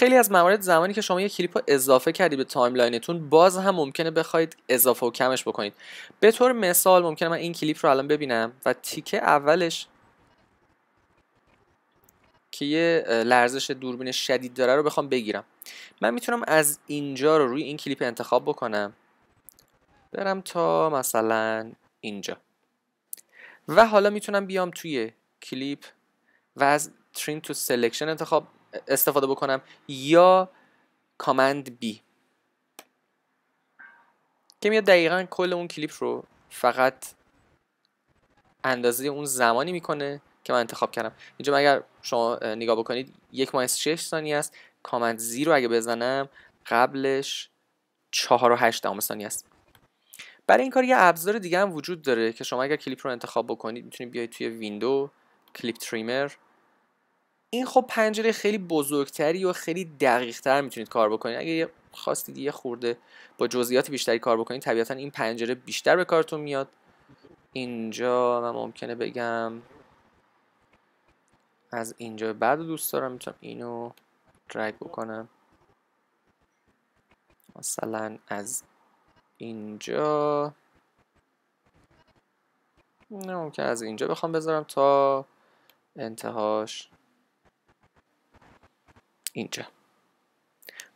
خیلی از موارد زمانی که شما یه کلیپ رو اضافه کردی به تایملاینتون باز هم ممکنه بخواید اضافه و کمش بکنید به طور مثال ممکنه من این کلیپ رو الان ببینم و تیکه اولش که یه لرزش دوربین شدید داره رو بخوام بگیرم من میتونم از اینجا رو روی این کلیپ انتخاب بکنم برم تا مثلا اینجا و حالا میتونم بیام توی کلیپ و از ترین تو سلکشن انتخاب استفاده بکنم یا کامند بی که میاد دقیقا کل اون کلیپ رو فقط اندازه اون زمانی میکنه که من انتخاب کردم اینجا اگر شما نگاه بکنید یک مایز شش ثانیه است کامند زی رو اگه بزنم قبلش چهار و هشت دهم ثانیه است برای این کار یه ابزار دیگه هم وجود داره که شما اگر کلیپ رو انتخاب بکنید میتونید بیاید توی ویندو کلیپ تریمر این خب پنجره خیلی بزرگتری و خیلی دقیقتر میتونید کار بکنید اگه خواستید یه خورده با جزئیات بیشتری کار بکنید طبیعتا این پنجره بیشتر به کارتون میاد اینجا من ممکنه بگم از اینجا بعد دوست دارم میتونم اینو درگ بکنم مثلا از اینجا نه ممکن از اینجا بخوام بذارم تا انتهاش اینجا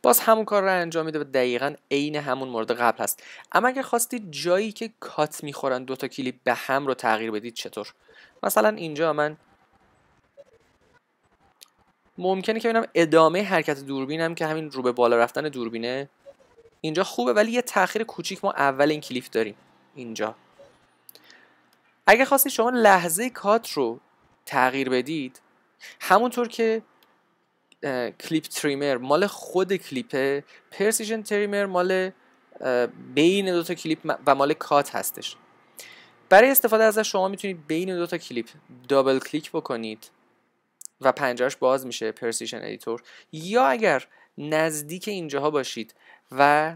باز همون کار رو انجام میده و دقیقا عین همون مورد قبل هست اما اگر خواستید جایی که کات میخورن تا کلیپ به هم رو تغییر بدید چطور مثلا اینجا من ممکنه که ببینم ادامه حرکت دوربینم که همین رو به بالا رفتن دوربینه اینجا خوبه ولی یه تاخیر کوچیک ما اول این کلیپ داریم اینجا اگه خواستید شما لحظه کات رو تغییر بدید همونطور که کلیپ تریمر مال خود کلیپه پرسیژن تریمر مال بین دوتا کلیپ و مال کات هستش برای استفاده ازش شما میتونید بین دوتا کلیپ دابل کلیک بکنید و پنجرش باز میشه پرسیشن ادیتور یا اگر نزدیک اینجاها باشید و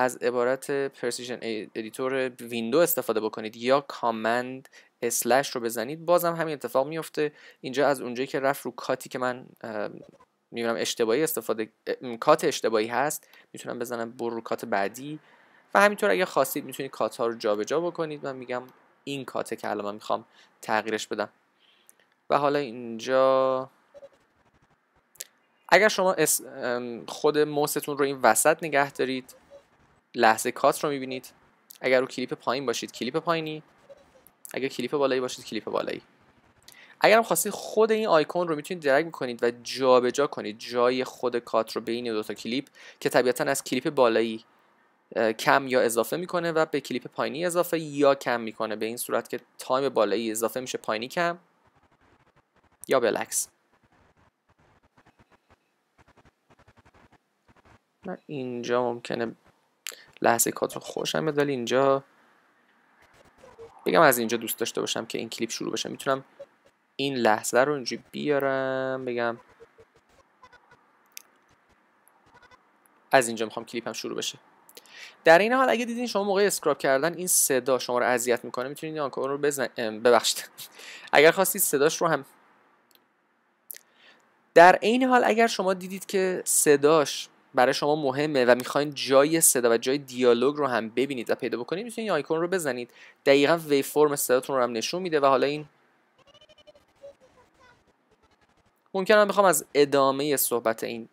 از عبارت پرسیژن ادیتور ویندو استفاده بکنید یا کامند اسلش رو بزنید بازم همین اتفاق میفته اینجا از اونجایی که رفت رو کاتی که من میبینم اشتباهی استفاده کات اشتباهی هست میتونم بزنم بر رو کات بعدی و همینطور اگه خواستید میتونید کات ها رو جابجا بکنید من میگم این کاته که الان من میخوام تغییرش بدم و حالا اینجا اگر شما خود موستون رو این وسط نگه دارید لحظه کات رو میبینید اگر رو کلیپ پایین باشید کلیپ پایینی اگر کلیپ بالایی باشید کلیپ بالایی اگر هم خواستید خود این آیکون رو میتونید درگ میکنید و جابجا جا کنید جای خود کات رو بین دو تا کلیپ که طبیعتا از کلیپ بالایی کم یا اضافه میکنه و به کلیپ پایینی اضافه یا کم میکنه به این صورت که تایم بالایی اضافه میشه پایینی کم یا بالعکس اینجا ممکنه لحظه کادر خوشم میاد ولی اینجا بگم از اینجا دوست داشته باشم که این کلیپ شروع بشه میتونم این لحظه رو اینجا بیارم بگم از اینجا میخوام هم شروع بشه در این حال اگه دیدین شما موقع اسکراب کردن این صدا شما رو اذیت میکنه میتونید این آنکور رو بزن ببخشید اگر خواستید صداش رو هم در این حال اگر شما دیدید که صداش برای شما مهمه و میخواین جای صدا و جای دیالوگ رو هم ببینید و پیدا بکنید میتونید این آیکون رو بزنید دقیقا وی فرم صداتون رو هم نشون میده و حالا این ممکنه بخوام از ادامه صحبت این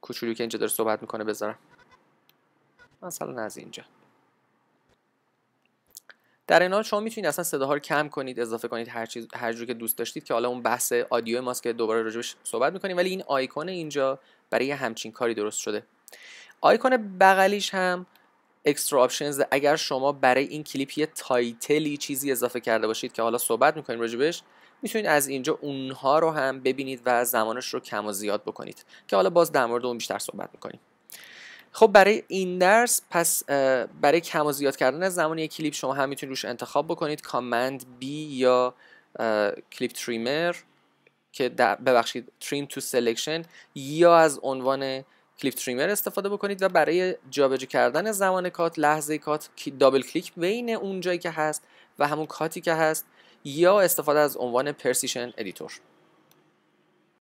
کوچولو که اینجا داره صحبت میکنه بذارم مثلا از اینجا در این حال شما میتونید اصلا صداها رو کم کنید اضافه کنید هر چیز هر جور که دوست داشتید که حالا اون بحث آدیو ماست که دوباره راجبش صحبت میکنیم ولی این آیکون اینجا برای همچین کاری درست شده آیکون بغلیش هم اکسترا آپشنز اگر شما برای این کلیپ یه تایتلی چیزی اضافه کرده باشید که حالا صحبت میکنیم راجبش میتونید از اینجا اونها رو هم ببینید و زمانش رو کم و زیاد بکنید که حالا باز در مورد اون بیشتر صحبت میکنیم خب برای این درس پس برای کم و زیاد کردن زمان کلیپ شما هم میتونید روش انتخاب بکنید کامند B یا کلیپ تریمر که ببخشید تریم تو سلکشن یا از عنوان کلیپ تریمر استفاده بکنید و برای جابجا کردن زمان کات لحظه کات دابل کلیک بین اون جایی که هست و همون کاتی که هست یا استفاده از عنوان پرسیشن ادیتور